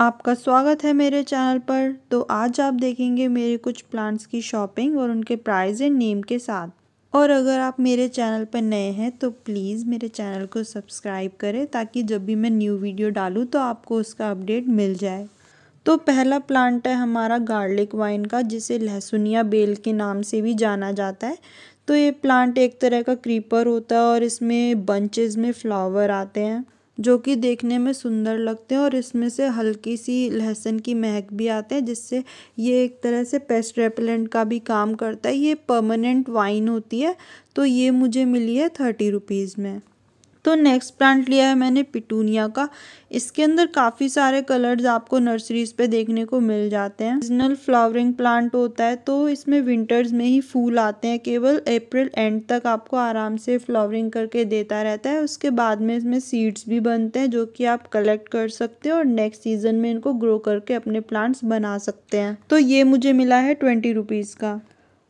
आपका स्वागत है मेरे चैनल पर तो आज आप देखेंगे मेरे कुछ प्लांट्स की शॉपिंग और उनके प्राइस एंड नेम के साथ और अगर आप मेरे चैनल पर नए हैं तो प्लीज़ मेरे चैनल को सब्सक्राइब करें ताकि जब भी मैं न्यू वीडियो डालूँ तो आपको उसका अपडेट मिल जाए तो पहला प्लांट है हमारा गार्लिक वाइन का जिसे लहसुनिया बेल के नाम से भी जाना जाता है तो ये प्लांट एक तरह का क्रीपर होता है और इसमें बंचेज में फ्लावर आते हैं जो कि देखने में सुंदर लगते हैं और इसमें से हल्की सी लहसुन की महक भी आते हैं जिससे ये एक तरह से पेस्ट रेपेलेंट का भी काम करता है ये परमानेंट वाइन होती है तो ये मुझे मिली है थर्टी रुपीज़ में तो नेक्स्ट प्लांट लिया है मैंने पिटूनिया का इसके अंदर काफ़ी सारे कलर्स आपको नर्सरीज पे देखने को मिल जाते हैं सीजनल फ्लावरिंग प्लांट होता है तो इसमें विंटर्स में ही फूल आते हैं केवल अप्रैल एंड तक आपको आराम से फ्लावरिंग करके देता रहता है उसके बाद में इसमें सीड्स भी बनते हैं जो कि आप कलेक्ट कर सकते हैं और नेक्स्ट सीजन में इनको ग्रो करके अपने प्लांट्स बना सकते हैं तो ये मुझे मिला है ट्वेंटी रुपीज़ का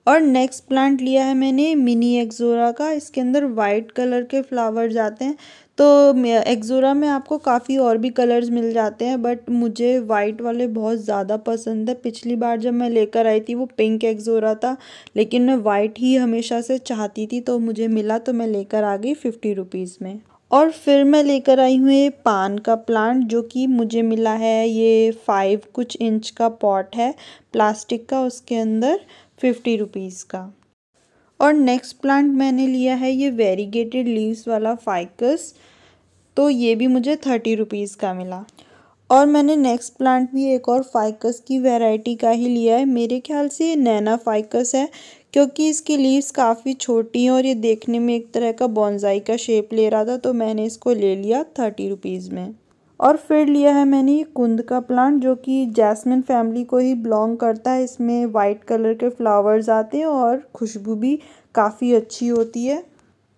और नेक्स्ट प्लांट लिया है मैंने मिनी एक्जोरा का इसके अंदर वाइट कलर के फ्लावर्स आते हैं तो एक्जोरा में आपको काफ़ी और भी कलर्स मिल जाते हैं बट मुझे वाइट वाले बहुत ज़्यादा पसंद है पिछली बार जब मैं लेकर आई थी वो पिंक एक्जोरा था लेकिन मैं वाइट ही हमेशा से चाहती थी तो मुझे मिला तो मैं लेकर आ गई फिफ्टी रुपीज़ में और फिर मैं लेकर आई हूँ ये पान का प्लांट जो कि मुझे मिला है ये फाइव कुछ इंच का पॉट है प्लास्टिक का उसके अंदर फिफ्टी रुपीज़ का और नेक्स्ट प्लांट मैंने लिया है ये वेरीगेटेड लीव्स वाला फाइकस तो ये भी मुझे थर्टी रुपीज़ का मिला और मैंने नेक्स्ट प्लांट भी एक और फाइकस की वैरायटी का ही लिया है मेरे ख्याल से ये नैना फाइकस है क्योंकि इसकी लीव्स काफ़ी छोटी हैं और ये देखने में एक तरह का बॉन्जाई का शेप ले रहा था तो मैंने इसको ले लिया थर्टी रुपीज़ में और फिर लिया है मैंने ये कुंद का प्लांट जो कि जैस्मिन फैमिली को ही बिलोंग करता है इसमें वाइट कलर के फ्लावर्स आते हैं और खुशबू भी काफ़ी अच्छी होती है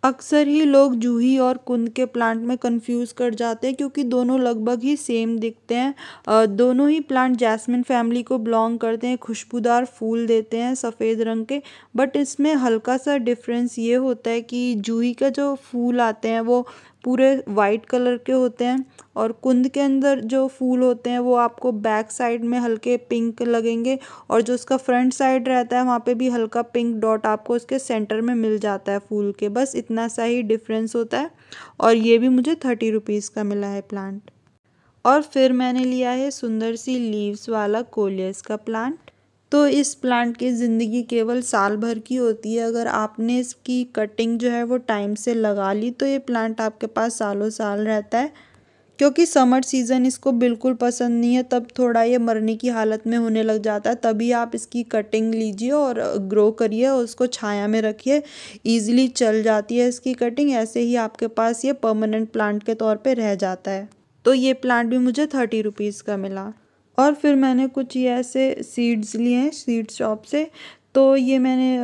अक्सर ही लोग जूही और कुंद के प्लांट में कंफ्यूज कर जाते हैं क्योंकि दोनों लगभग ही सेम दिखते हैं दोनों ही प्लांट जैस्मिन फैमिली को बिलोंग करते हैं खुशबूदार फूल देते हैं सफ़ेद रंग के बट इसमें हल्का सा डिफरेंस ये होता है कि जूही का जो फूल आते हैं वो पूरे वाइट कलर के होते हैं और कुंद के अंदर जो फूल होते हैं वो आपको बैक साइड में हल्के पिंक लगेंगे और जो उसका फ्रंट साइड रहता है वहाँ पे भी हल्का पिंक डॉट आपको उसके सेंटर में मिल जाता है फूल के बस इतना सा ही डिफरेंस होता है और ये भी मुझे थर्टी रुपीज़ का मिला है प्लांट और फिर मैंने लिया है सुंदर सी लीव्स वाला कोलियस का प्लांट तो इस प्लांट की ज़िंदगी केवल साल भर की होती है अगर आपने इसकी कटिंग जो है वो टाइम से लगा ली तो ये प्लांट आपके पास सालों साल रहता है क्योंकि समर सीज़न इसको बिल्कुल पसंद नहीं है तब थोड़ा ये मरने की हालत में होने लग जाता है तभी आप इसकी कटिंग लीजिए और ग्रो करिए और उसको छाया में रखिए ईजिली चल जाती है इसकी कटिंग ऐसे ही आपके पास ये परमानेंट प्लांट के तौर पे रह जाता है तो ये प्लांट भी मुझे थर्टी रुपीज़ का मिला और फिर मैंने कुछ ये ऐसे सीड्स लिए हैं सीड शॉप से तो ये मैंने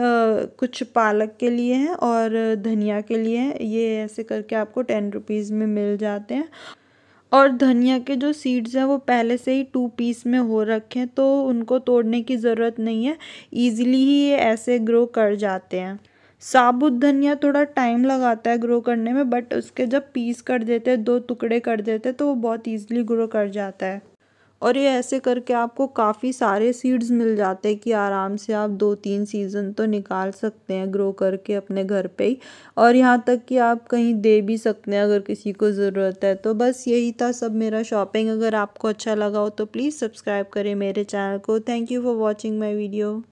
कुछ पालक के लिए हैं और धनिया के लिए हैं ये ऐसे करके आपको टेन रुपीज़ में मिल जाते हैं और धनिया के जो सीड्स हैं वो पहले से ही टू पीस में हो रखे हैं तो उनको तोड़ने की ज़रूरत नहीं है ईजिली ही ये ऐसे ग्रो कर जाते हैं साबुत धनिया थोड़ा टाइम लगाता है ग्रो करने में बट उसके जब पीस कर देते हैं दो टुकड़े कर देते हैं तो वो बहुत ईजिली ग्रो कर जाता है और ये ऐसे करके आपको काफ़ी सारे सीड्स मिल जाते हैं कि आराम से आप दो तीन सीज़न तो निकाल सकते हैं ग्रो करके अपने घर पे ही और यहाँ तक कि आप कहीं दे भी सकते हैं अगर किसी को ज़रूरत है तो बस यही था सब मेरा शॉपिंग अगर आपको अच्छा लगा हो तो प्लीज़ सब्सक्राइब करें मेरे चैनल को thank you for watching my video